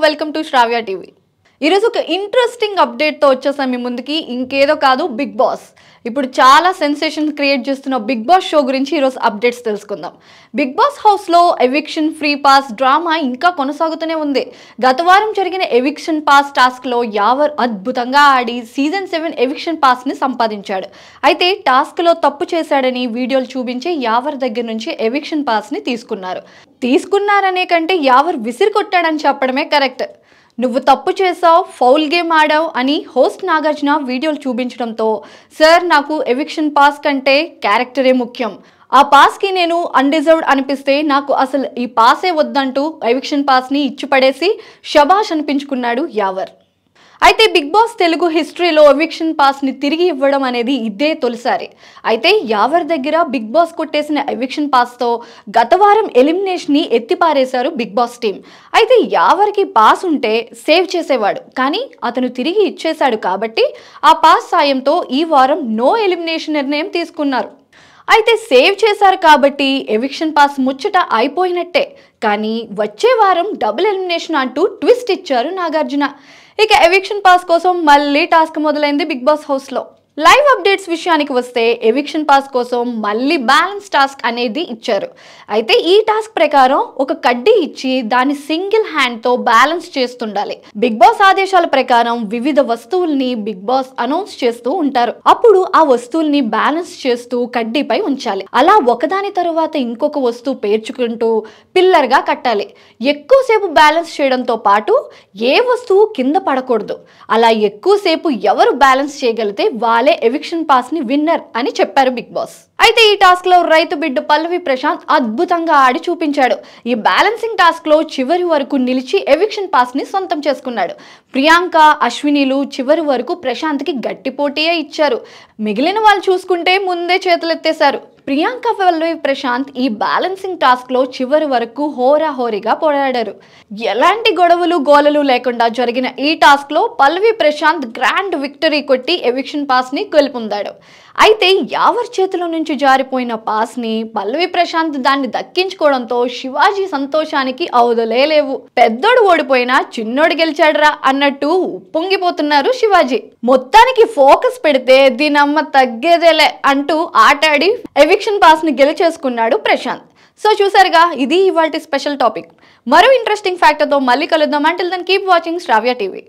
welcome to Shravya TV. ఈరోజు ఒక interesting అప్డేట్తో వచ్చేసాం మీ ముందుకి ఇంకేదో కాదు బిగ్ బాస్ ఇప్పుడు చాలా సెన్సేషన్ క్రియేట్ చేస్తున్న బిగ్ బాస్ షో గురించి ఈరోజు అప్డేట్స్ తెలుసుకుందాం బిగ్ బాస్ హౌస్లో ఎవిక్షన్ ఫ్రీ పాస్ డ్రామా ఇంకా కొనసాగుతూనే ఉంది గత వారం జరిగిన ఎవిక్షన్ పాస్ టాస్క్లో యావర్ అద్భుతంగా ఆడి సీజన్ సెవెన్ ఎవిక్షన్ పాస్ని సంపాదించాడు అయితే టాస్క్లో తప్పు చేశాడని వీడియోలు చూపించి యావర్ దగ్గర నుంచి ఎవిక్షన్ పాస్ని తీసుకున్నారు తీసుకున్నారనే కంటే యావర్ విసిరి కొట్టాడని చెప్పడమే కరెక్ట్ నువ్వు తప్పు చేసావు ఫౌల్ గేమ్ ఆడావు అని హోస్ట్ నాగార్జున వీడియోలు చూపించడంతో సార్ నాకు ఎవిక్షన్ పాస్ కంటే క్యారెక్టరే ముఖ్యం ఆ పాస్కి నేను అన్డిజర్వ్డ్ అనిపిస్తే నాకు అసలు ఈ పాసే వద్దంటూ ఎవిక్షన్ పాస్ని ఇచ్చిపడేసి షబాష్ అనిపించుకున్నాడు యావర్ అయితే బిగ్ బాస్ తెలుగు హిస్టరీలో ఎవిక్షన్ పాస్ని తిరిగి ఇవ్వడం అనేది ఇదే తొలిసారి అయితే యావర్ దగ్గర బిగ్ బాస్ కొట్టేసిన ఎవిక్షన్ పాస్తో గత వారం ని ఎత్తిపారేశారు బిగ్ బాస్ టీం అయితే యావర్కి పాస్ ఉంటే సేవ్ చేసేవాడు కానీ అతను తిరిగి ఇచ్చేశాడు కాబట్టి ఆ పాస్ సాయంతో ఈ వారం నో ఎలిమినేషన్ నిర్ణయం తీసుకున్నారు అయితే సేవ్ చేశారు కాబట్టి ఎవిక్షన్ పాస్ ముచ్చట అయిపోయినట్టే కానీ వచ్చే వారం డబుల్ ఎలిమినేషన్ అంటూ ట్విస్ట్ ఇచ్చారు నాగార్జున ఇక ఎవిక్షన్ పాస్ కోసం మళ్ళీ టాస్క్ మొదలైంది బిగ్ బాస్ హౌస్లో లైవ్ అప్డేట్స్ విషయానికి వస్తే ఎవిక్షన్ పాస్ కోసం మళ్ళీ బ్యాలెన్స్ టాస్క్ అనేది ఇచ్చారు అయితే ఈ టాస్క్ ప్రకారం ఒక కడ్డీ ఇచ్చి దాని సింగిల్ హ్యాండ్తో బ్యాలెన్స్ చేస్తుండాలి బిగ్ బాస్ ఆదేశాల ప్రకారం వివిధ వస్తువుల్ని బిగ్ బాస్ అనౌన్స్ చేస్తూ ఉంటారు అప్పుడు ఆ వస్తువుల్ని బ్యాలెన్స్ చేస్తూ కడ్డీపై ఉంచాలి అలా ఒకదాని తరువాత ఇంకొక వస్తువు పేర్చుకుంటూ పిల్లర్ గా కట్టాలి ఎక్కువసేపు బ్యాలెన్స్ చేయడంతో పాటు ఏ వస్తువు కింద పడకూడదు అలా ఎక్కువసేపు ఎవరు బ్యాలెన్స్ చేయగలిగితే వాళ్ళే వాళ్లే ఎవిక్షన్ పాస్ ని విన్నర్ అని చెప్పారు బిగ్ బాస్ అయితే ఈ టాస్క్ లో రైతు బిడ్డ పల్లవి ప్రశాంత్ అద్భుతంగా ఆడి చూపించాడు ఈ బ్యాలెన్సింగ్ టాస్క్ లో చివరి వరకు నిలిచి ఎవిక్షన్ పాస్ ని సొంతం చేసుకున్నాడు ప్రియాంక అశ్వినిలు చివరి వరకు ప్రశాంత్ కి గట్టి పోటీయే ఇచ్చారు మిగిలిన వాళ్ళు చూసుకుంటే ముందే చేతులెత్తేశారు ప్రియాంక వల్లవి ప్రశాంత్ ఈ బ్యాలెన్సింగ్ టాస్క్ లో చివరి వరకు హోరాహోరీగా పోరాడారు ఎలాంటి గొడవలు గోలలు లేకుండా జరిగిన ఈ టాస్క్ లో పల్లవి ప్రశాంత్ గ్రాండ్ విక్టరీ కొట్టి ఎవిక్షన్ పాస్ ని కోల్పొందాడు అయితే యావర్ చేతిలో నుంచి జారిపోయిన పాస్ ని పల్లవి ప్రశాంత్ దాన్ని దక్కించుకోవడంతో శివాజీ సంతోషానికి అవుదలేవు పెద్దోడు ఓడిపోయినా చిన్నోడు గెలిచాడరా అన్నట్టు ఉప్పొంగిపోతున్నారు శివాజీ మొత్తానికి ఫోకస్ పెడితే దీనమ్మ తగ్గేదేలే అంటూ ఆటాడి ఎవిక్ పాస్ పాస్ని గెలిచేసుకున్నాడు ప్రశాంత్ సో చూసారుగా ఇది ఇవాళ స్పెషల్ టాపిక్ మరో ఇంట్రెస్టింగ్ ఫ్యాక్టర్తో మళ్ళీ కలుద్దాం అంటే then keep watching Shravya TV